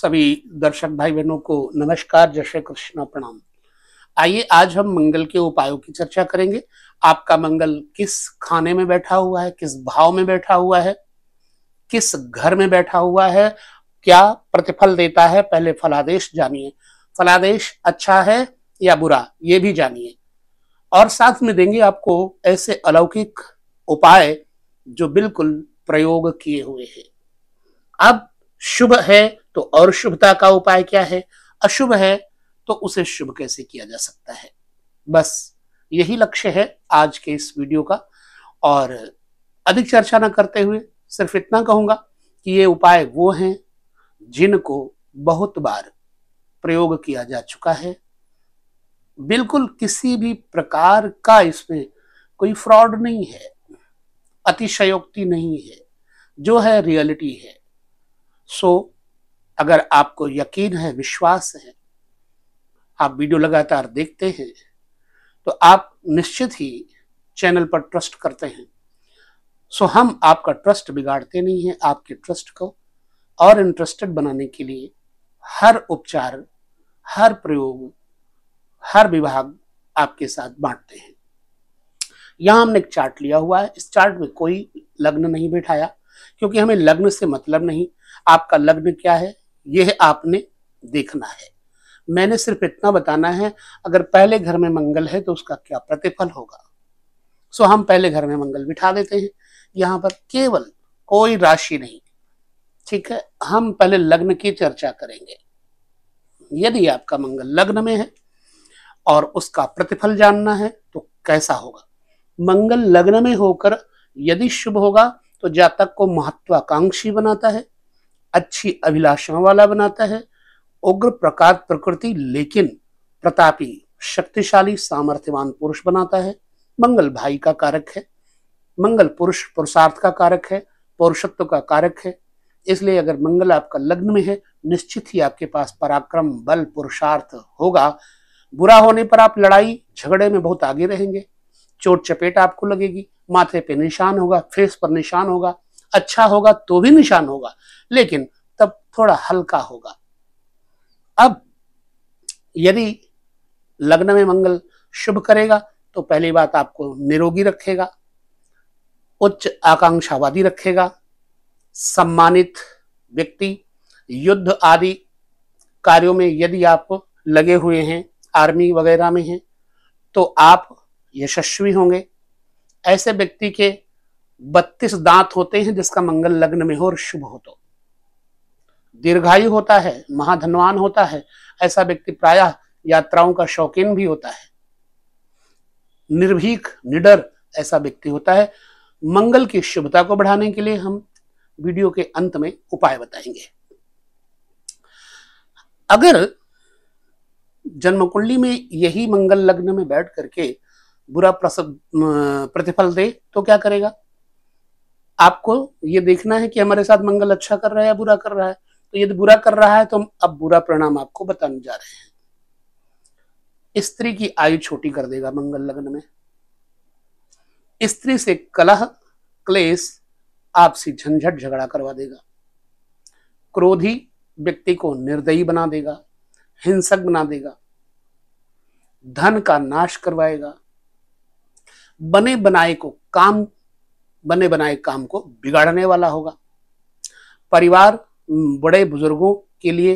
सभी दर्शक भाई बहनों को नमस्कार जय श्री कृष्ण प्रणाम आइए आज हम मंगल के उपायों की चर्चा करेंगे आपका मंगल किस खाने में बैठा हुआ है किस भाव में बैठा हुआ है किस घर में बैठा हुआ है क्या प्रतिफल देता है पहले फलादेश जानिए फलादेश अच्छा है या बुरा ये भी जानिए और साथ में देंगे आपको ऐसे अलौकिक उपाय जो बिल्कुल प्रयोग किए हुए हैं अब शुभ है तो और शुभता का उपाय क्या है अशुभ है तो उसे शुभ कैसे किया जा सकता है बस यही लक्ष्य है आज के इस वीडियो का और अधिक चर्चा न करते हुए सिर्फ इतना कहूंगा कि ये उपाय वो हैं जिनको बहुत बार प्रयोग किया जा चुका है बिल्कुल किसी भी प्रकार का इसमें कोई फ्रॉड नहीं है अतिशयोक्ति नहीं है जो है रियलिटी है सो so, अगर आपको यकीन है विश्वास है आप वीडियो लगातार देखते हैं तो आप निश्चित ही चैनल पर ट्रस्ट करते हैं सो हम आपका ट्रस्ट बिगाड़ते नहीं हैं आपके ट्रस्ट को और इंटरेस्टेड बनाने के लिए हर उपचार हर प्रयोग हर विभाग आपके साथ बांटते हैं यहाँ हमने एक चार्ट लिया हुआ है इस चार्ट में कोई लग्न नहीं बैठाया क्योंकि हमें लग्न से मतलब नहीं आपका लग्न क्या है यह आपने देखना है मैंने सिर्फ इतना बताना है अगर पहले घर में मंगल है तो उसका क्या प्रतिफल होगा सो हम पहले घर में मंगल बिठा देते हैं यहाँ पर केवल कोई राशि नहीं ठीक है हम पहले लग्न की चर्चा करेंगे यदि आपका मंगल लग्न में है और उसका प्रतिफल जानना है तो कैसा होगा मंगल लग्न में होकर यदि शुभ होगा तो जातक को महत्वाकांक्षी बनाता है अच्छी अभिलाषाओं वाला बनाता है उग्र प्रकार प्रकृति लेकिन प्रतापी शक्तिशाली सामर्थ्यवान पुरुष बनाता है मंगल भाई का कारक है मंगल पुरुष पुरुषार्थ का कारक है पौरुषत्व का कारक है इसलिए अगर मंगल आपका लग्न में है निश्चित ही आपके पास पराक्रम बल पुरुषार्थ होगा बुरा होने पर आप लड़ाई झगड़े में बहुत आगे रहेंगे चोट चपेट आपको लगेगी माथे पे निशान होगा फेस पर निशान होगा अच्छा होगा तो भी निशान होगा लेकिन तब थोड़ा हल्का होगा अब यदि लग्न में मंगल शुभ करेगा तो पहली बात आपको निरोगी रखेगा उच्च आकांक्षावादी रखेगा सम्मानित व्यक्ति युद्ध आदि कार्यों में यदि आप लगे हुए हैं आर्मी वगैरह में हैं तो आप यशस्वी होंगे ऐसे व्यक्ति के बत्तीस दांत होते हैं जिसका मंगल लग्न में हो और शुभ हो तो दीर्घायु होता है महाधनवान होता है ऐसा व्यक्ति प्रायः यात्राओं का शौकीन भी होता है निर्भीक निडर ऐसा व्यक्ति होता है मंगल की शुभता को बढ़ाने के लिए हम वीडियो के अंत में उपाय बताएंगे अगर जन्म कुंडली में यही मंगल लग्न में बैठ करके बुरा प्रतिफल दे तो क्या करेगा आपको ये देखना है कि हमारे साथ मंगल अच्छा कर रहा है या बुरा कर रहा है तो यदि बुरा कर रहा है तो हम अब बुरा परिणाम आपको बताने जा रहे हैं स्त्री की आयु छोटी कर देगा मंगल लग्न में स्त्री से कलह क्लेश आपसी झंझट झगड़ा करवा देगा क्रोधी व्यक्ति को निर्दयी बना देगा हिंसक बना देगा धन का नाश करवाएगा बने बनाए को काम बने बनाए काम को बिगाड़ने वाला होगा परिवार बड़े बुजुर्गों के लिए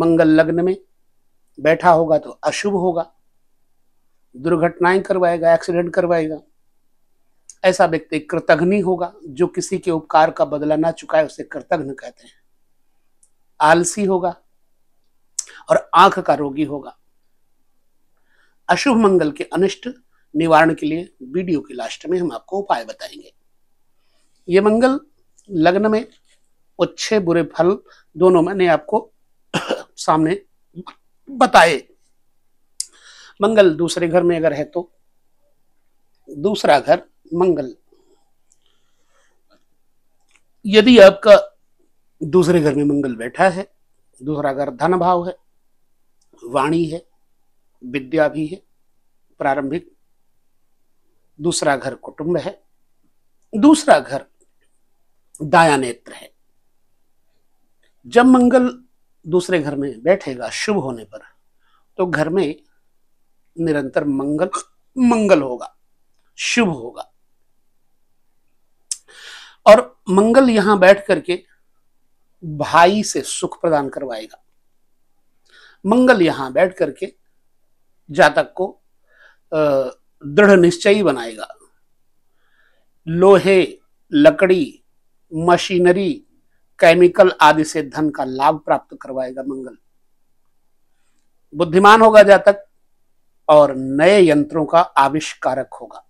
मंगल लग्न में बैठा होगा तो अशुभ होगा दुर्घटनाएं करवाएगा एक्सीडेंट करवाएगा ऐसा व्यक्ति कृतघ्नि होगा जो किसी के उपकार का बदला ना चुकाए उसे कृतघ्न कहते हैं आलसी होगा और आंख का रोगी होगा अशुभ मंगल के अनिष्ट निवारण के लिए वीडियो के लास्ट में हम आपको उपाय बताएंगे ये मंगल लग्न में अच्छे बुरे फल दोनों मैंने आपको सामने बताए मंगल दूसरे घर में अगर है तो दूसरा घर मंगल यदि आपका दूसरे घर में मंगल बैठा है दूसरा घर धन भाव है वाणी है विद्या भी है प्रारंभिक दूसरा घर कुटुंब है दूसरा घर दाया नेत्र है जब मंगल दूसरे घर में बैठेगा शुभ होने पर तो घर में निरंतर मंगल मंगल होगा शुभ होगा और मंगल यहां बैठ करके भाई से सुख प्रदान करवाएगा मंगल यहां बैठ करके जातक को दृढ़ निश्चयी बनाएगा लोहे लकड़ी मशीनरी केमिकल आदि से धन का लाभ प्राप्त करवाएगा मंगल बुद्धिमान होगा जातक और नए यंत्रों का आविष्कारक होगा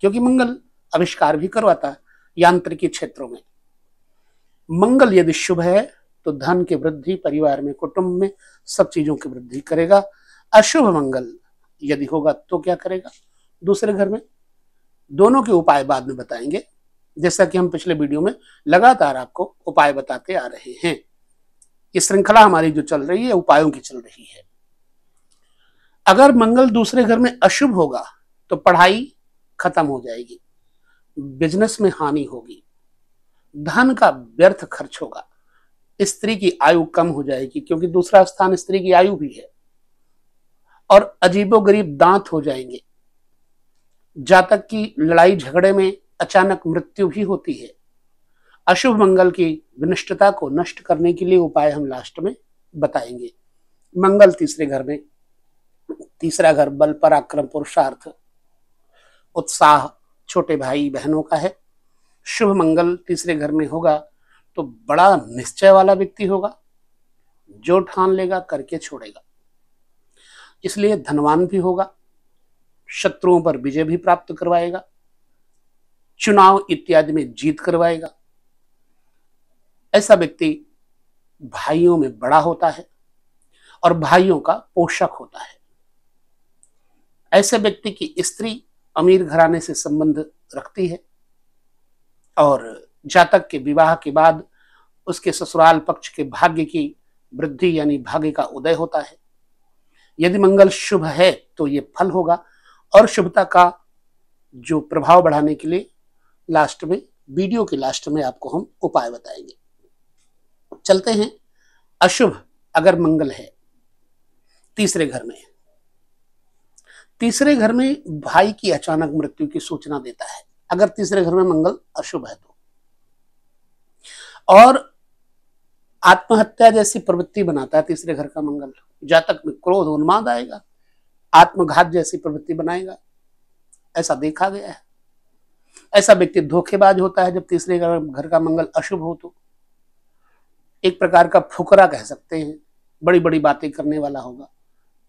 क्योंकि मंगल आविष्कार भी करवाता है यांत्रिकी क्षेत्रों में मंगल यदि शुभ है तो धन की वृद्धि परिवार में कुटुंब में सब चीजों की वृद्धि करेगा अशुभ मंगल यदि होगा तो क्या करेगा दूसरे घर में दोनों के उपाय बाद में बताएंगे जैसा कि हम पिछले वीडियो में लगातार आपको उपाय बताते आ रहे हैं ये श्रृंखला हमारी जो चल रही है उपायों की चल रही है अगर मंगल दूसरे घर में अशुभ होगा तो पढ़ाई खत्म हो जाएगी बिजनेस में हानि होगी धन का व्यर्थ खर्च होगा स्त्री की आयु कम हो जाएगी क्योंकि दूसरा स्थान स्त्री की आयु भी है और अजीबो गरीब दांत हो जाएंगे जातक की लड़ाई झगड़े में अचानक मृत्यु भी होती है अशुभ मंगल की विनिष्टता को नष्ट करने के लिए उपाय हम लास्ट में बताएंगे मंगल तीसरे घर में तीसरा घर बल पराक्रम पुरुषार्थ उत्साह छोटे भाई बहनों का है शुभ मंगल तीसरे घर में होगा तो बड़ा निश्चय वाला व्यक्ति होगा जो ठान लेगा करके छोड़ेगा इसलिए धनवान भी होगा शत्रुओं पर विजय भी प्राप्त करवाएगा चुनाव इत्यादि में जीत करवाएगा ऐसा व्यक्ति भाइयों में बड़ा होता है और भाइयों का पोषक होता है ऐसे व्यक्ति की स्त्री अमीर घराने से संबंध रखती है और जातक के विवाह के बाद उसके ससुराल पक्ष के भाग्य की वृद्धि यानी भाग्य का उदय होता है यदि मंगल शुभ है तो ये फल होगा और शुभता का जो प्रभाव बढ़ाने के लिए लास्ट में वीडियो के लास्ट में आपको हम उपाय बताएंगे चलते हैं अशुभ अगर मंगल है तीसरे घर में तीसरे घर में भाई की अचानक मृत्यु की सूचना देता है अगर तीसरे घर में मंगल अशुभ है तो और आत्महत्या जैसी प्रवृत्ति बनाता है तीसरे घर का मंगल जातक में क्रोध उन्माद आएगा आत्मघात जैसी प्रवृत्ति बनाएगा ऐसा देखा गया है ऐसा व्यक्ति धोखेबाज होता है जब तीसरे घर का मंगल अशुभ हो तो एक प्रकार का फुकरा कह सकते हैं बड़ी बड़ी बातें करने वाला होगा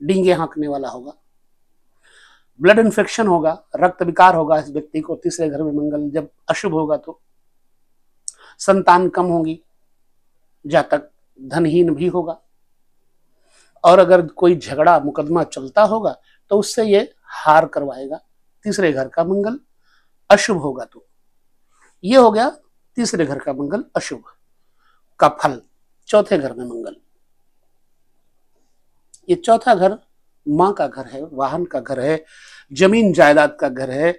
डींगे हाँकने वाला होगा ब्लड इन्फेक्शन होगा रक्त विकार होगा इस व्यक्ति को तीसरे घर में मंगल जब अशुभ होगा तो संतान कम होगी जातक धनहीन भी होगा और अगर कोई झगड़ा मुकदमा चलता होगा तो उससे ये हार करवाएगा तीसरे घर का मंगल अशुभ होगा तो ये हो गया तीसरे घर का मंगल अशुभ का फल चौथे घर में मंगल ये चौथा घर मां का घर है वाहन का घर है जमीन जायदाद का घर है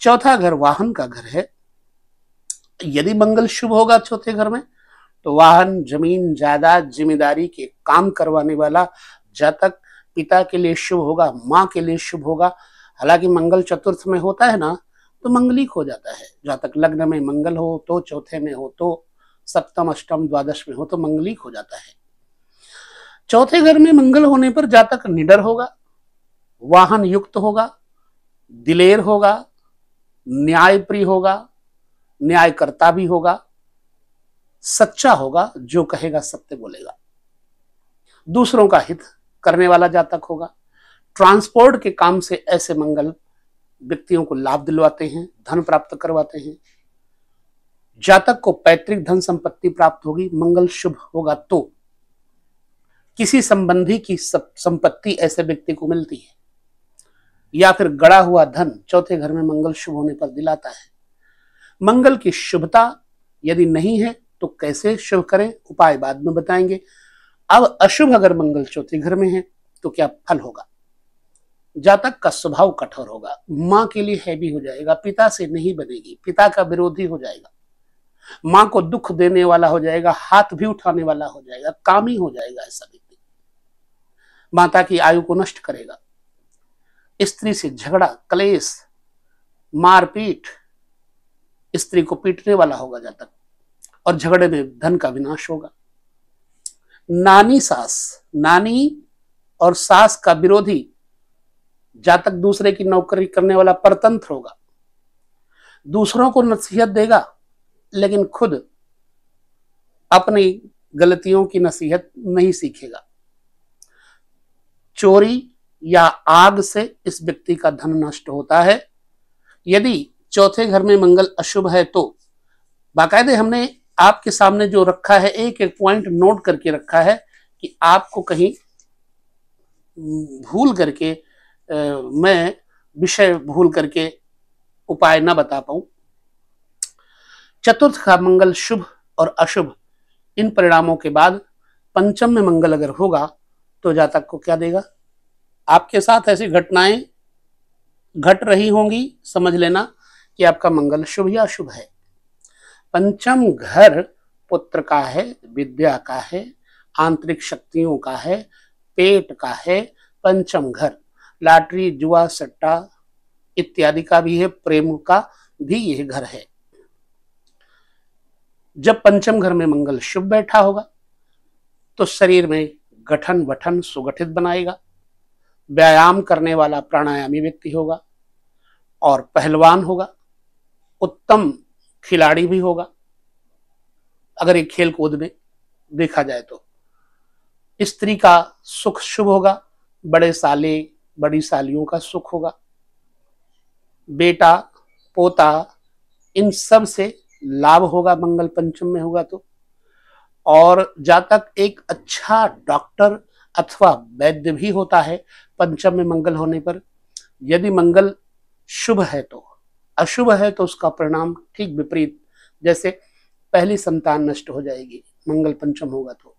चौथा घर वाहन का घर है यदि मंगल शुभ होगा चौथे घर में तो वाहन जमीन जायदाद जिम्मेदारी के काम करवाने वाला जातक पिता के लिए शुभ होगा मां के लिए शुभ होगा हालांकि मंगल चतुर्थ में होता है ना तो मंगलिक हो जाता है जातक लग्न में मंगल हो तो चौथे में हो तो सप्तम अष्टम द्वादश में हो तो मंगलिक हो जाता है चौथे घर में मंगल होने पर जातक निडर होगा वाहन युक्त होगा दिलेर होगा न्यायप्रिय होगा न्यायकर्ता भी होगा सच्चा होगा जो कहेगा सत्य बोलेगा दूसरों का हित करने वाला जातक होगा ट्रांसपोर्ट के काम से ऐसे मंगल व्यक्तियों को लाभ दिलवाते हैं धन प्राप्त करवाते हैं जातक को पैतृक धन संपत्ति प्राप्त होगी मंगल शुभ होगा तो किसी संबंधी की संपत्ति ऐसे व्यक्ति को मिलती है या फिर गड़ा हुआ धन चौथे घर में मंगल शुभ होने पर दिलाता है मंगल की शुभता यदि नहीं है तो कैसे शुभ करें उपाय बाद में बताएंगे अब अशुभ अगर मंगल चौथे घर में है तो क्या फल होगा जातक का स्वभाव कठोर होगा माँ के लिए हैवी हो जाएगा पिता से नहीं बनेगी पिता का विरोधी हो जाएगा माँ को दुख देने वाला हो जाएगा हाथ भी उठाने वाला हो जाएगा काम ही हो जाएगा ऐसा व्यक्ति माता की आयु को नष्ट करेगा स्त्री से झगड़ा क्लेश मारपीट स्त्री को पीटने वाला होगा जातक और झगड़े में धन का विनाश होगा नानी सास नानी और सास का विरोधी जातक दूसरे की नौकरी करने वाला परतंत्र होगा दूसरों को नसीहत देगा लेकिन खुद अपनी गलतियों की नसीहत नहीं सीखेगा चोरी या आग से इस व्यक्ति का धन नष्ट होता है यदि चौथे घर में मंगल अशुभ है तो बाकायदे हमने आपके सामने जो रखा है एक एक पॉइंट नोट करके रखा है कि आपको कहीं भूल करके मैं विषय भूल करके उपाय ना बता पाऊं चतुर्थ का मंगल शुभ और अशुभ इन परिणामों के बाद पंचम में मंगल अगर होगा तो जातक को क्या देगा आपके साथ ऐसी घटनाएं घट रही होंगी समझ लेना कि आपका मंगल शुभ या शुभ है पंचम घर पुत्र का है विद्या का है आंतरिक शक्तियों का है पेट का है पंचम घर लाटरी जुआ सट्टा इत्यादि का भी है प्रेम का भी यह घर है जब पंचम घर में मंगल शुभ बैठा होगा तो शरीर में गठन वठन सुगठित बनाएगा व्यायाम करने वाला प्राणायामी व्यक्ति होगा और पहलवान होगा उत्तम खिलाड़ी भी होगा अगर एक खेल कूद में देखा जाए तो स्त्री का सुख शुभ होगा बड़े साले बड़ी सालियों का सुख होगा बेटा पोता इन सब से लाभ होगा मंगल पंचम में होगा तो और जातक एक अच्छा डॉक्टर अथवा वैद्य भी होता है पंचम में मंगल होने पर यदि मंगल शुभ है तो अशुभ है तो उसका परिणाम ठीक विपरीत जैसे पहली संतान नष्ट हो जाएगी मंगल पंचम होगा तो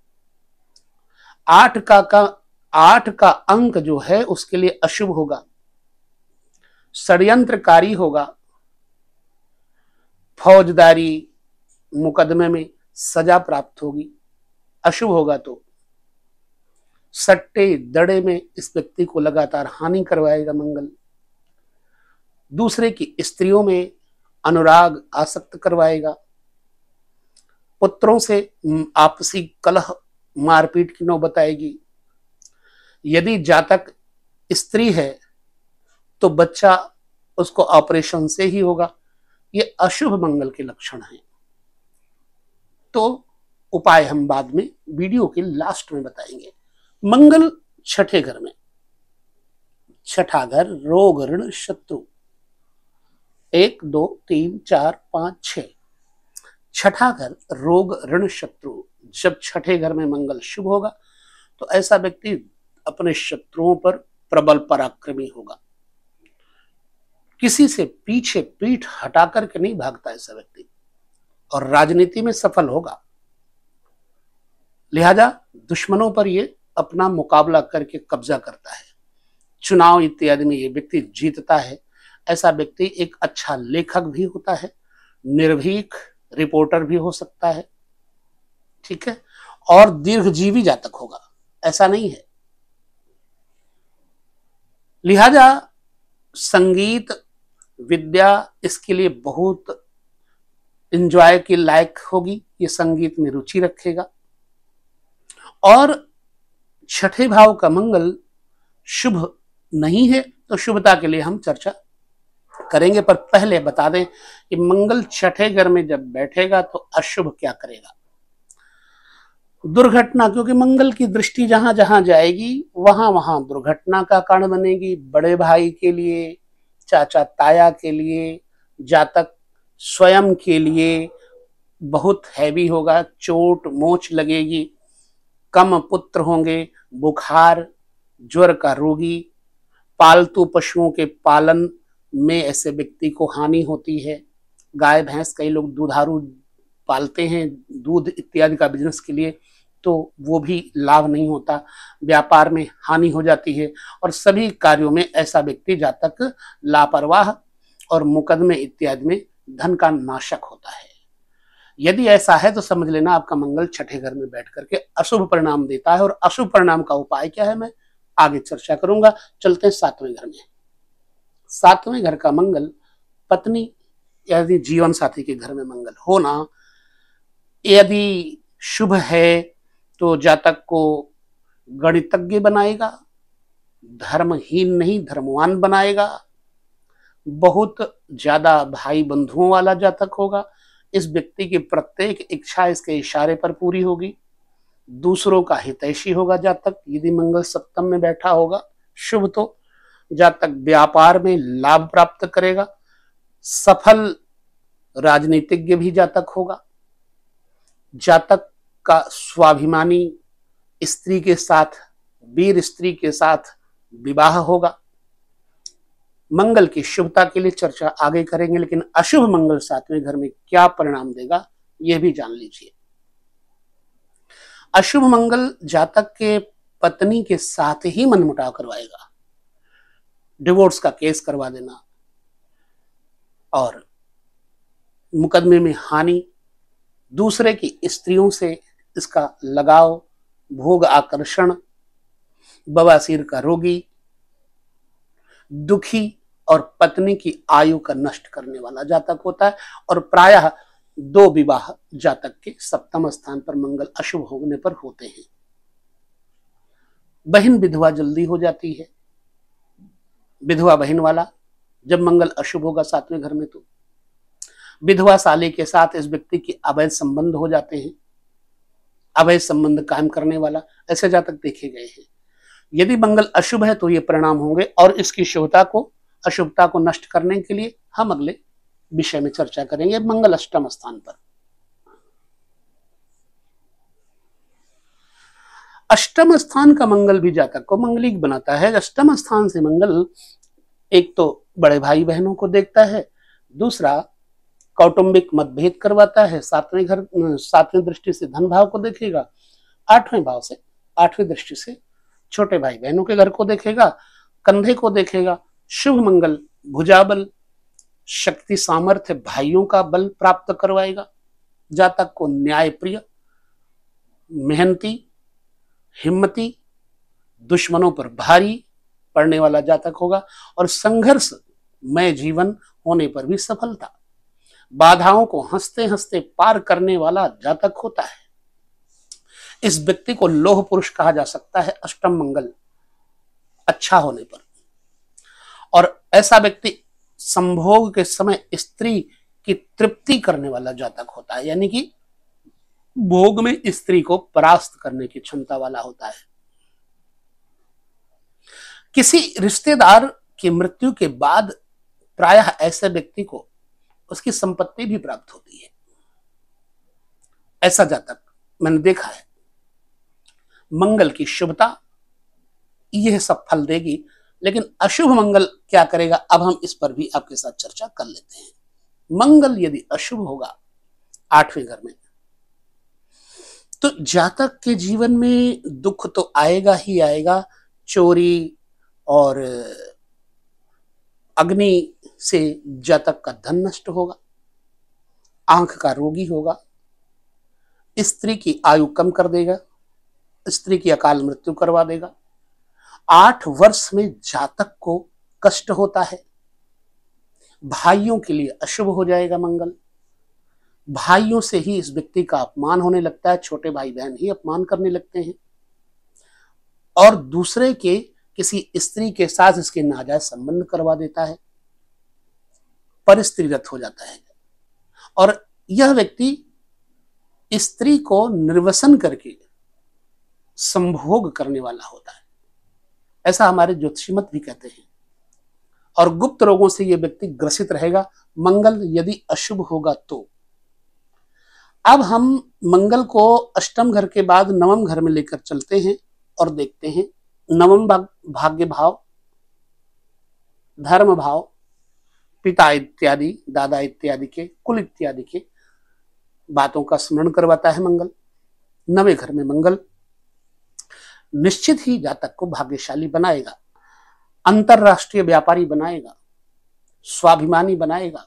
आठ का का आठ का अंक जो है उसके लिए अशुभ होगा षड्यंत्रकारी होगा फौजदारी मुकदमे में सजा प्राप्त होगी अशुभ होगा तो सट्टे दड़े में इस व्यक्ति को लगातार हानि करवाएगा मंगल दूसरे की स्त्रियों में अनुराग आसक्त करवाएगा पुत्रों से आपसी कलह मारपीट की नौबत आएगी यदि जातक स्त्री है तो बच्चा उसको ऑपरेशन से ही होगा ये अशुभ मंगल के लक्षण हैं तो उपाय हम बाद में वीडियो के लास्ट में बताएंगे मंगल छठे घर में छठा घर रोग ऋण शत्रु एक दो तीन चार पांच छ छठा घर रोग ऋण शत्रु जब छठे घर में मंगल शुभ होगा तो ऐसा व्यक्ति अपने शत्रुओं पर प्रबल पराक्रमी होगा किसी से पीछे पीठ हटा करके नहीं भागता ऐसा व्यक्ति और राजनीति में सफल होगा लिहाजा दुश्मनों पर यह अपना मुकाबला करके कब्जा करता है चुनाव इत्यादि में यह व्यक्ति जीतता है ऐसा व्यक्ति एक अच्छा लेखक भी होता है निर्भीक रिपोर्टर भी हो सकता है ठीक है और दीर्घजीवी जातक होगा ऐसा नहीं है लिहाजा संगीत विद्या इसके लिए बहुत इंजॉय के लायक होगी ये संगीत में रुचि रखेगा और छठे भाव का मंगल शुभ नहीं है तो शुभता के लिए हम चर्चा करेंगे पर पहले बता दें कि मंगल छठे घर में जब बैठेगा तो अशुभ क्या करेगा दुर्घटना क्योंकि मंगल की दृष्टि जहां जहां जाएगी वहां वहां दुर्घटना का कारण बनेगी बड़े भाई के लिए चाचा ताया के लिए जातक स्वयं के लिए बहुत हैवी होगा चोट मोच लगेगी कम पुत्र होंगे बुखार ज्वर का रोगी पालतू पशुओं के पालन में ऐसे व्यक्ति को हानि होती है गाय भैंस कई लोग दुधारू पालते हैं दूध इत्यादि का बिजनेस के लिए तो वो भी लाभ नहीं होता व्यापार में हानि हो जाती है और सभी कार्यों में ऐसा व्यक्ति जा तक लापरवाह और मुकदमे इत्यादि में धन का नाशक होता है यदि ऐसा है तो समझ लेना आपका मंगल छठे घर में बैठ करके अशुभ परिणाम देता है और अशुभ परिणाम का उपाय क्या है मैं आगे चर्चा करूंगा चलते हैं सातवें घर में सातवें घर का मंगल पत्नी यानी जीवन साथी के घर में मंगल होना यदि शुभ है तो जातक को गणितज्ञ बनाएगा धर्महीन नहीं धर्मवान बनाएगा बहुत ज्यादा भाई बंधुओं वाला जातक होगा इस व्यक्ति की प्रत्येक इच्छा इसके इशारे पर पूरी होगी दूसरों का हितैषी होगा जातक यदि मंगल सप्तम में बैठा होगा शुभ तो जातक व्यापार में लाभ प्राप्त करेगा सफल राजनीतिज्ञ भी जातक होगा जातक का स्वाभिमानी स्त्री के साथ वीर स्त्री के साथ विवाह होगा मंगल की शुभता के लिए चर्चा आगे करेंगे लेकिन अशुभ मंगल सातवें घर में क्या परिणाम देगा यह भी जान लीजिए अशुभ मंगल जातक के पत्नी के साथ ही मनमुटाव करवाएगा डिवोर्स का केस करवा देना और मुकदमे में हानि दूसरे की स्त्रियों से इसका लगाव भोग आकर्षण बवासीर का रोगी दुखी और पत्नी की आयु का नष्ट करने वाला जातक होता है और प्रायः दो विवाह जातक के सप्तम स्थान पर मंगल अशुभ होने पर होते हैं बहन विधवा जल्दी हो जाती है विधवा बहन वाला जब मंगल अशुभ होगा सातवें घर में तो विधवा साली के साथ इस व्यक्ति की अवैध संबंध हो जाते हैं अवैध संबंध कायम करने वाला ऐसे जातक देखे गए हैं यदि मंगल अशुभ है तो ये परिणाम होंगे और इसकी शुभता को अशुभता को नष्ट करने के लिए हम अगले विषय में चर्चा करेंगे मंगल अष्टम स्थान पर अष्टम स्थान का मंगल भी जातक को मंगलिक बनाता है अष्टम स्थान से मंगल एक तो बड़े भाई बहनों को देखता है दूसरा कौटुंबिक मतभेद करवाता है सातवें घर सातवें दृष्टि से धन भाव को देखेगा आठवें भाव से आठवीं दृष्टि से छोटे भाई बहनों के घर को देखेगा कंधे को देखेगा शुभ मंगल भुजाबल शक्ति सामर्थ्य भाइयों का बल प्राप्त करवाएगा जातक को न्यायप्रिय मेहनती हिम्मती दुश्मनों पर भारी पड़ने वाला जातक होगा और संघर्ष में जीवन होने पर भी सफलता बाधाओं को हंसते हंसते पार करने वाला जातक होता है इस व्यक्ति को लोह पुरुष कहा जा सकता है अष्टम मंगल अच्छा होने पर और ऐसा व्यक्ति संभोग के समय स्त्री की तृप्ति करने वाला जातक होता है यानी कि भोग में स्त्री को परास्त करने की क्षमता वाला होता है किसी रिश्तेदार की मृत्यु के बाद प्रायः ऐसे व्यक्ति को उसकी संपत्ति भी प्राप्त होती है ऐसा जातक मैंने देखा है मंगल की शुभता यह सब फल देगी लेकिन अशुभ मंगल क्या करेगा अब हम इस पर भी आपके साथ चर्चा कर लेते हैं मंगल यदि अशुभ होगा आठवें घर में तो जातक के जीवन में दुख तो आएगा ही आएगा चोरी और अग्नि से जातक का धन नष्ट होगा आंख का रोगी होगा स्त्री की आयु कम कर देगा स्त्री की अकाल मृत्यु करवा देगा आठ वर्ष में जातक को कष्ट होता है भाइयों के लिए अशुभ हो जाएगा मंगल भाइयों से ही इस व्यक्ति का अपमान होने लगता है छोटे भाई बहन ही अपमान करने लगते हैं और दूसरे के किसी स्त्री के साथ इसके नाजायज संबंध करवा देता है परिस्त्रीगत हो जाता है और यह व्यक्ति स्त्री को निर्वसन करके संभोग करने वाला होता है ऐसा हमारे ज्योतिषीमत भी कहते हैं और गुप्त रोगों से यह व्यक्ति ग्रसित रहेगा मंगल यदि अशुभ होगा तो अब हम मंगल को अष्टम घर के बाद नवम घर में लेकर चलते हैं और देखते हैं नवम भाग्य भाव धर्म भाव पिता इत्यादि दादा इत्यादि के कुल इत्यादि के बातों का स्मरण करवाता है मंगल नवे घर में मंगल निश्चित ही जातक को भाग्यशाली बनाएगा अंतरराष्ट्रीय व्यापारी बनाएगा स्वाभिमानी बनाएगा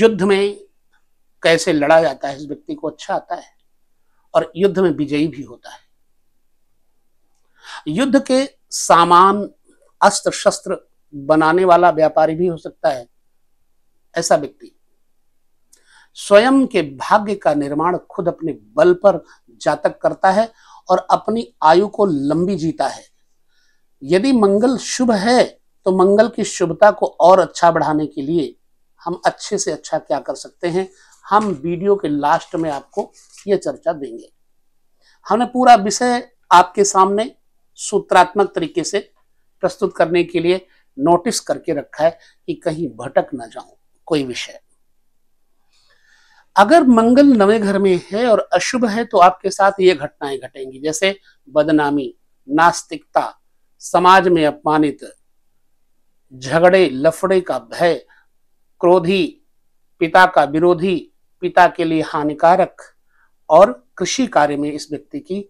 युद्ध में कैसे लड़ा जाता है इस व्यक्ति को अच्छा आता है और युद्ध में विजयी भी होता है युद्ध के सामान अस्त्र शस्त्र बनाने वाला व्यापारी भी हो सकता है ऐसा व्यक्ति स्वयं के भाग्य का निर्माण खुद अपने बल पर जातक करता है और अपनी आयु को लंबी जीता है यदि मंगल शुभ है तो मंगल की शुभता को और अच्छा बढ़ाने के लिए हम अच्छे से अच्छा क्या कर सकते हैं हम वीडियो के लास्ट में आपको ये चर्चा देंगे हमने पूरा विषय आपके सामने सूत्रात्मक तरीके से प्रस्तुत करने के लिए नोटिस करके रखा है कि कहीं भटक ना जाऊं कोई विषय अगर मंगल नवे घर में है और अशुभ है तो आपके साथ ये घटनाएं घटेंगी जैसे बदनामी नास्तिकता समाज में अपमानित झगड़े लफड़े का भय क्रोधी पिता का विरोधी पिता के लिए हानिकारक और कृषि कार्य में इस व्यक्ति की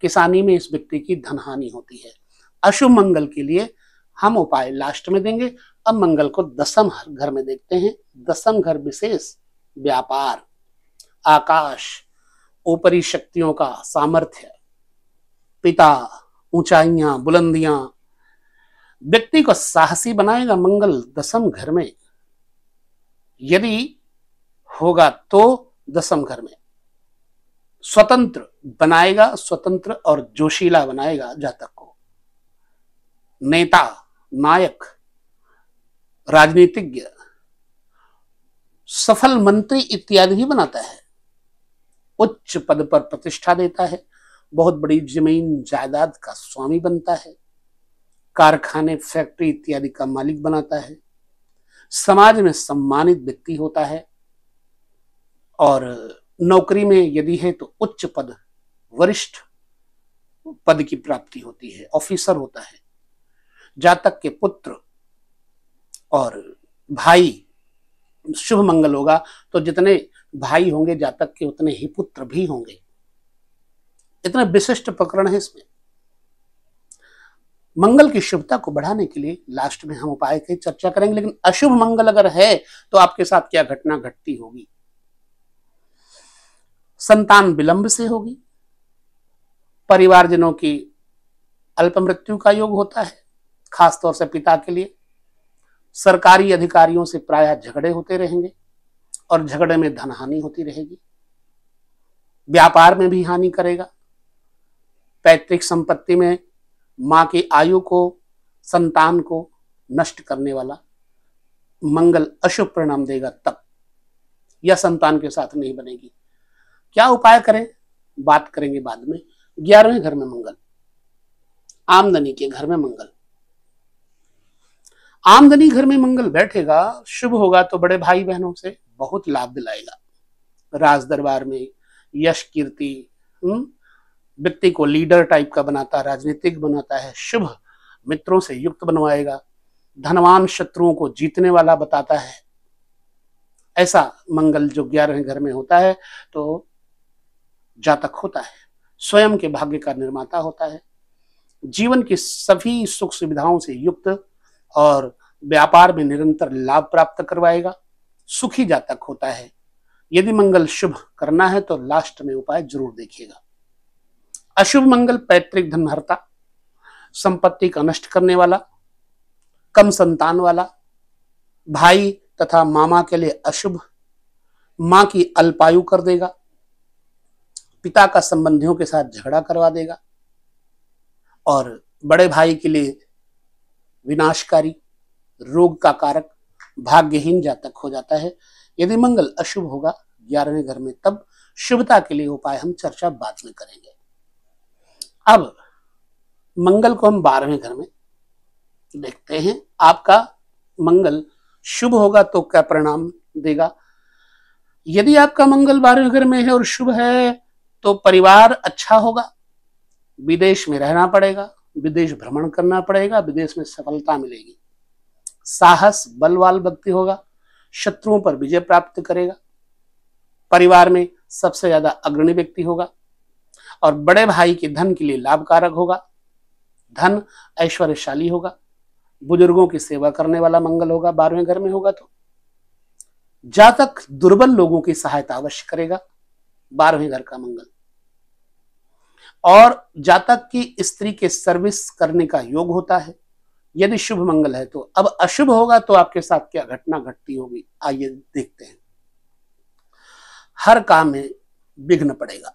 किसानी में इस व्यक्ति की धनहानि होती है अशुभ मंगल के लिए हम उपाय लास्ट में देंगे अब मंगल को दसम घर में देखते हैं दसम घर विशेष व्यापार आकाश ऊपरी शक्तियों का सामर्थ्य पिता ऊंचाइयां बुलंदियां व्यक्ति को साहसी बनाएगा मंगल दसम घर में यदि होगा तो दसम घर में स्वतंत्र बनाएगा स्वतंत्र और जोशीला बनाएगा जातक को नेता नायक राजनीतिज्ञ सफल मंत्री इत्यादि भी बनाता है उच्च पद पर प्रतिष्ठा देता है बहुत बड़ी जमीन जायदाद का स्वामी बनता है कारखाने फैक्ट्री इत्यादि का मालिक बनाता है समाज में सम्मानित व्यक्ति होता है और नौकरी में यदि है तो उच्च पद वरिष्ठ पद की प्राप्ति होती है ऑफिसर होता है जातक के पुत्र और भाई शुभ मंगल होगा तो जितने भाई होंगे जातक के उतने ही पुत्र भी होंगे इतना विशिष्ट प्रकरण है इसमें मंगल की शुभता को बढ़ाने के लिए लास्ट में हम उपाय की चर्चा करेंगे लेकिन अशुभ मंगल अगर है तो आपके साथ क्या घटना घटती होगी संतान विलंब से होगी परिवारजनों की अल्प मृत्यु का योग होता है खासतौर से पिता के लिए सरकारी अधिकारियों से प्रायः झगड़े होते रहेंगे और झगड़े में धनहानि होती रहेगी व्यापार में भी हानि करेगा पैतृक संपत्ति में मां की आयु को संतान को नष्ट करने वाला मंगल अशुभ परिणाम देगा तब यह संतान के साथ नहीं बनेगी क्या उपाय करें बात करेंगे बाद में ग्यारहवें घर में मंगल आमदनी के घर में मंगल आमदनी घर में मंगल बैठेगा शुभ होगा तो बड़े भाई बहनों से बहुत लाभ दिलाएगा राज दरबार में यश कीर्ति हम्म, व्यक्ति को लीडर टाइप का बनाता है राजनीतिक बनाता है शुभ मित्रों से युक्त बनवाएगा धनवान शत्रुओं को जीतने वाला बताता है ऐसा मंगल जो ग्यारहवें घर में होता है तो जातक होता है स्वयं के भाग्य का निर्माता होता है जीवन की सभी सुख सुविधाओं से युक्त और व्यापार में निरंतर लाभ प्राप्त करवाएगा सुखी जातक होता है यदि मंगल शुभ करना है तो लास्ट में उपाय जरूर देखिएगा अशुभ मंगल पैतृक धनहरता संपत्ति का नष्ट करने वाला कम संतान वाला भाई तथा मामा के लिए अशुभ मां की अल्पायु कर देगा पिता का संबंधियों के साथ झगड़ा करवा देगा और बड़े भाई के लिए विनाशकारी रोग का कारक भाग्यहीन जातक हो जाता है यदि मंगल अशुभ होगा ग्यारहवें घर में तब शुभता के लिए उपाय हम चर्चा बाद में करेंगे अब मंगल को हम बारहवें घर में देखते हैं आपका मंगल शुभ होगा तो क्या परिणाम देगा यदि आपका मंगल बारहवें घर में है और शुभ है तो परिवार अच्छा होगा विदेश में रहना पड़ेगा विदेश भ्रमण करना पड़ेगा विदेश में सफलता मिलेगी साहस बलवाल व्यक्ति होगा शत्रुओं पर विजय प्राप्त करेगा परिवार में सबसे ज्यादा अग्रणी व्यक्ति होगा और बड़े भाई के धन के लिए लाभकारक होगा धन ऐश्वर्यशाली होगा बुजुर्गों की सेवा करने वाला मंगल होगा बारहवें घर में होगा तो जातक दुर्बल लोगों की सहायता अवश्य करेगा बारहवें घर का मंगल और जातक की स्त्री के सर्विस करने का योग होता है यदि शुभ मंगल है तो अब अशुभ होगा तो आपके साथ क्या घटना घटती होगी आइए देखते हैं हर काम में विघ्न पड़ेगा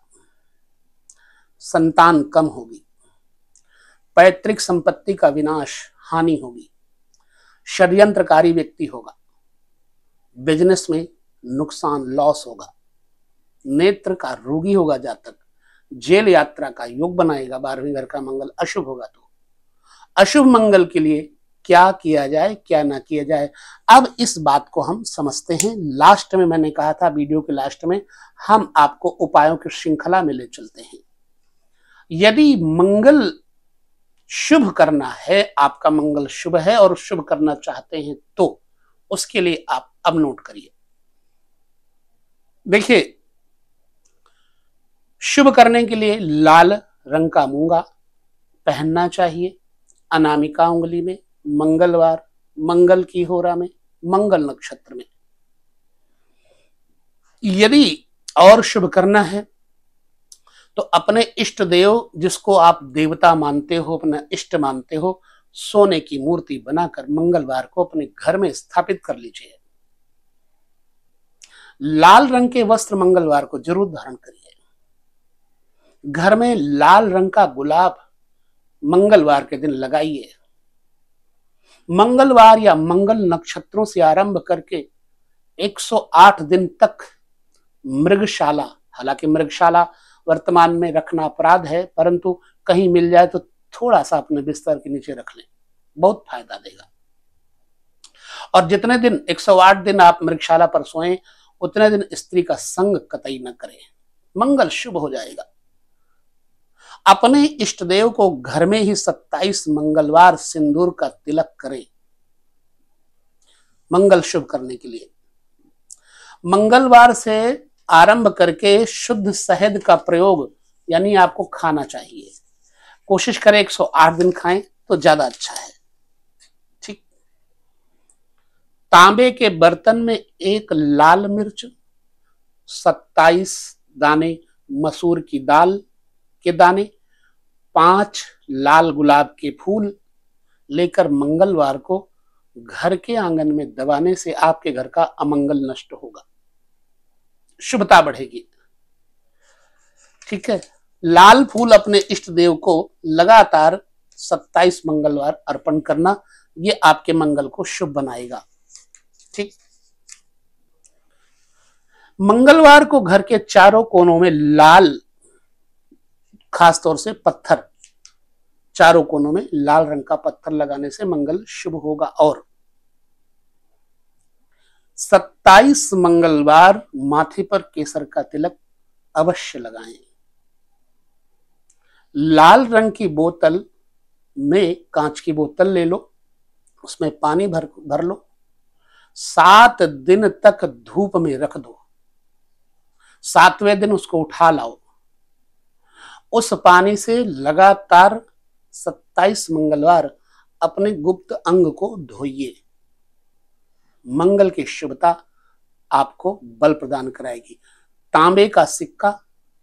संतान कम होगी पैतृक संपत्ति का विनाश हानि होगी षड्यंत्रकारी व्यक्ति होगा बिजनेस में नुकसान लॉस होगा नेत्र का रोगी होगा जातक जेल यात्रा का योग बनाएगा बारहवीं घर का मंगल अशुभ होगा तो अशुभ मंगल के लिए क्या किया जाए क्या ना किया जाए अब इस बात को हम समझते हैं लास्ट में मैंने कहा था वीडियो के लास्ट में हम आपको उपायों की श्रृंखला में ले चलते हैं यदि मंगल शुभ करना है आपका मंगल शुभ है और शुभ करना चाहते हैं तो उसके लिए आप अब नोट करिए देखिए शुभ करने के लिए लाल रंग का मूंगा पहनना चाहिए अनामिका उंगली में मंगलवार मंगल की होरा में मंगल नक्षत्र में यदि और शुभ करना है तो अपने इष्ट देव जिसको आप देवता मानते हो अपना इष्ट मानते हो सोने की मूर्ति बनाकर मंगलवार को अपने घर में स्थापित कर लीजिए लाल रंग के वस्त्र मंगलवार को जरूर धारण करिए घर में लाल रंग का गुलाब मंगलवार के दिन लगाइए मंगलवार या मंगल नक्षत्रों से आरंभ करके 108 दिन तक मृगशाला हालांकि मृगशाला वर्तमान में रखना अपराध है परंतु कहीं मिल जाए तो थोड़ा सा अपने बिस्तर के नीचे रख लें बहुत फायदा देगा और जितने दिन 108 दिन आप मृगशाला पर सोएं उतने दिन स्त्री का संग कतई न करें मंगल शुभ हो जाएगा अपने इष्ट देव को घर में ही 27 मंगलवार सिंदूर का तिलक करें मंगल शुभ करने के लिए मंगलवार से आरंभ करके शुद्ध शहद का प्रयोग यानी आपको खाना चाहिए कोशिश करें 108 दिन खाएं तो ज्यादा अच्छा है ठीक तांबे के बर्तन में एक लाल मिर्च 27 दाने मसूर की दाल के दाने पांच लाल गुलाब के फूल लेकर मंगलवार को घर के आंगन में दबाने से आपके घर का अमंगल नष्ट होगा शुभता बढ़ेगी ठीक है लाल फूल अपने इष्ट देव को लगातार 27 मंगलवार अर्पण करना ये आपके मंगल को शुभ बनाएगा ठीक मंगलवार को घर के चारों कोनों में लाल खास तौर से पत्थर चारों कोनों में लाल रंग का पत्थर लगाने से मंगल शुभ होगा और 27 मंगलवार माथे पर केसर का तिलक अवश्य लगाएं लाल रंग की बोतल में कांच की बोतल ले लो उसमें पानी भर भर लो सात दिन तक धूप में रख दो सातवें दिन उसको उठा लाओ उस पानी से लगातार 27 मंगलवार अपने गुप्त अंग को धोइए मंगल की शुभता आपको बल प्रदान कराएगी तांबे का सिक्का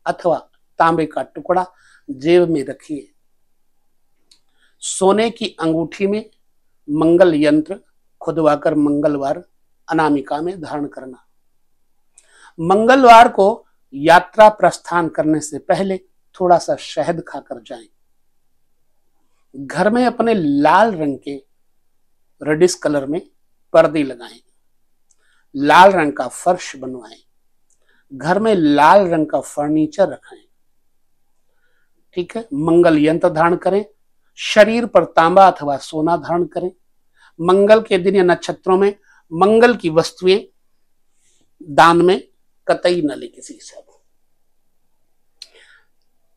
अथवा तांबे का टुकड़ा जेब में रखिए सोने की अंगूठी में मंगल यंत्र खुदवाकर मंगलवार अनामिका में धारण करना मंगलवार को यात्रा प्रस्थान करने से पहले थोड़ा सा शहद खाकर जाएं घर में अपने लाल रंग के रेडिस कलर में पर्दे लगाएं लाल रंग का फर्श बनवाएं घर में लाल रंग का फर्नीचर रखें ठीक है मंगल यंत्र धारण करें शरीर पर तांबा अथवा सोना धारण करें मंगल के दिन या नक्षत्रों में मंगल की वस्तुएं दान में कतई न ले किसी से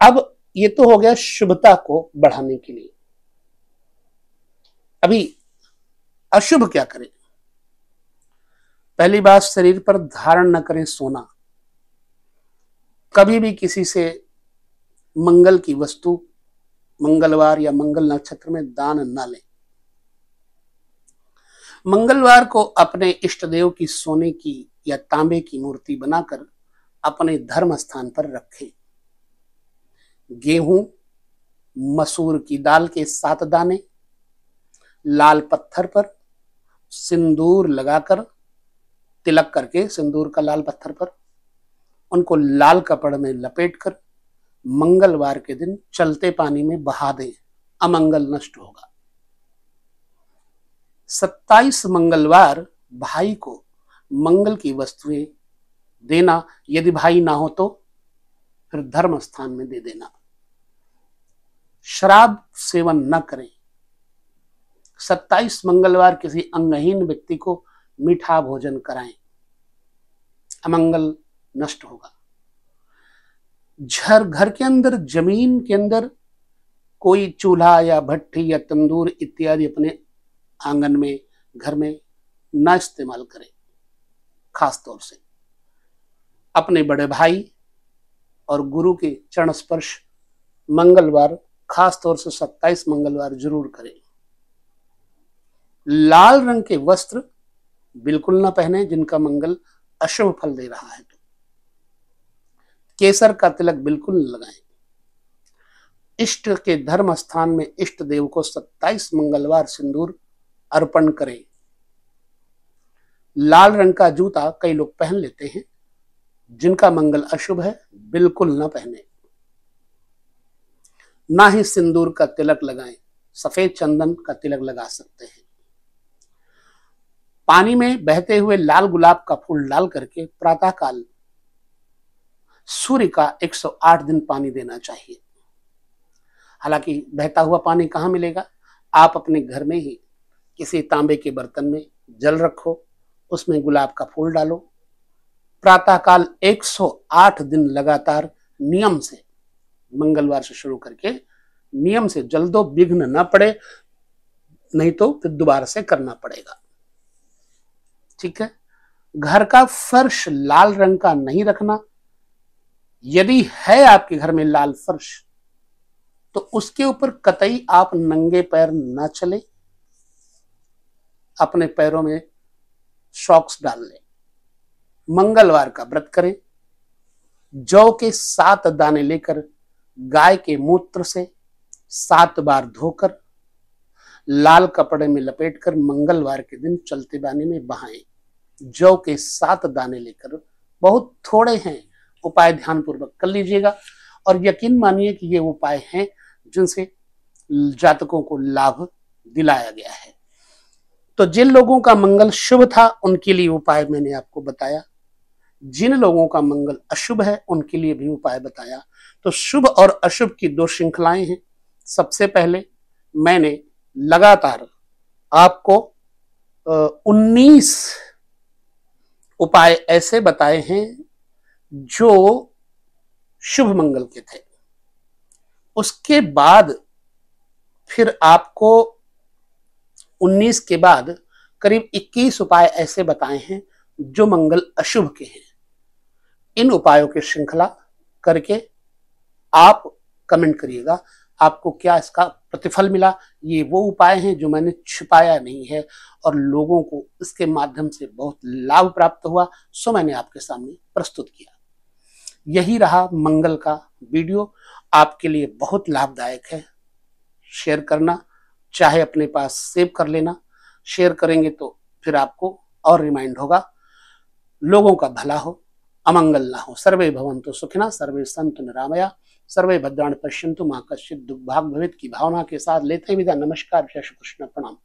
अब ये तो हो गया शुभता को बढ़ाने के लिए अभी अशुभ क्या करें पहली बात शरीर पर धारण न करें सोना कभी भी किसी से मंगल की वस्तु मंगलवार या मंगल नक्षत्र में दान न लें मंगलवार को अपने इष्ट देव की सोने की या तांबे की मूर्ति बनाकर अपने धर्म स्थान पर रखें गेहूं मसूर की दाल के सात दाने लाल पत्थर पर सिंदूर लगाकर तिलक करके सिंदूर का लाल पत्थर पर उनको लाल कपड़ में लपेट कर मंगलवार के दिन चलते पानी में बहा दें अमंगल नष्ट होगा सत्ताईस मंगलवार भाई को मंगल की वस्तुएं देना यदि भाई ना हो तो फिर धर्म स्थान में दे देना शराब सेवन न करें 27 मंगलवार किसी अंगहीन व्यक्ति को मीठा भोजन कराएं अमंगल नष्ट होगा घर घर के अंदर जमीन के अंदर कोई चूल्हा या भट्टी या तंदूर इत्यादि अपने आंगन में घर में न इस्तेमाल करें खास तौर से अपने बड़े भाई और गुरु के चरण स्पर्श मंगलवार खास तौर से 27 मंगलवार जरूर करें लाल रंग के वस्त्र बिल्कुल ना पहने जिनका मंगल अशुभ फल दे रहा है तो केसर का तिलक बिल्कुल न लगाएं इष्ट के धर्म स्थान में इष्ट देव को 27 मंगलवार सिंदूर अर्पण करें लाल रंग का जूता कई लोग पहन लेते हैं जिनका मंगल अशुभ है बिल्कुल न पहने ना ही सिंदूर का तिलक लगाएं सफेद चंदन का तिलक लगा सकते हैं पानी में बहते हुए लाल गुलाब का फूल डाल करके प्रातःकाल सूर्य का 108 दिन पानी देना चाहिए हालांकि बहता हुआ पानी कहाँ मिलेगा आप अपने घर में ही किसी तांबे के बर्तन में जल रखो उसमें गुलाब का फूल डालो प्रातःकाल 108 दिन लगातार नियम से मंगलवार से शुरू करके नियम से जल्दो विघ्न ना पड़े नहीं तो फिर दोबारा से करना पड़ेगा ठीक है घर का फर्श लाल रंग का नहीं रखना यदि है आपके घर में लाल फर्श तो उसके ऊपर कतई आप नंगे पैर ना चले अपने पैरों में सॉक्स डाल लें मंगलवार का व्रत करें जौ के सात दाने लेकर गाय के मूत्र से सात बार धोकर लाल कपड़े में लपेटकर मंगलवार के दिन चलते बाने में बहाएं जौ के सात दाने लेकर बहुत थोड़े हैं उपाय ध्यानपूर्वक कर लीजिएगा और यकीन मानिए कि ये उपाय हैं जिनसे जातकों को लाभ दिलाया गया है तो जिन लोगों का मंगल शुभ था उनके लिए उपाय मैंने आपको बताया जिन लोगों का मंगल अशुभ है उनके लिए भी उपाय बताया तो शुभ और अशुभ की दो श्रृंखलाएं हैं सबसे पहले मैंने लगातार आपको उन्नीस उपाय ऐसे बताए हैं जो शुभ मंगल के थे उसके बाद फिर आपको 19 के बाद करीब 21 उपाय ऐसे बताए हैं जो मंगल अशुभ के हैं इन उपायों की श्रृंखला करके आप कमेंट करिएगा आपको क्या इसका प्रतिफल मिला ये वो उपाय हैं जो मैंने छुपाया नहीं है और लोगों को इसके माध्यम से बहुत लाभ प्राप्त हुआ सो मैंने आपके सामने प्रस्तुत किया यही रहा मंगल का वीडियो आपके लिए बहुत लाभदायक है शेयर करना चाहे अपने पास सेव कर लेना शेयर करेंगे तो फिर आपको और रिमाइंड होगा लोगों का भला हो अमंगल ना हो सर्वे भवंतु सुखिना सर्वे संत निरामया सर्वे भद्राण पश्यंतु माँ कश्य दुर्भाग भवित की भावना के साथ लेते विदा नमस्कार जय श्री कृष्ण प्रणाम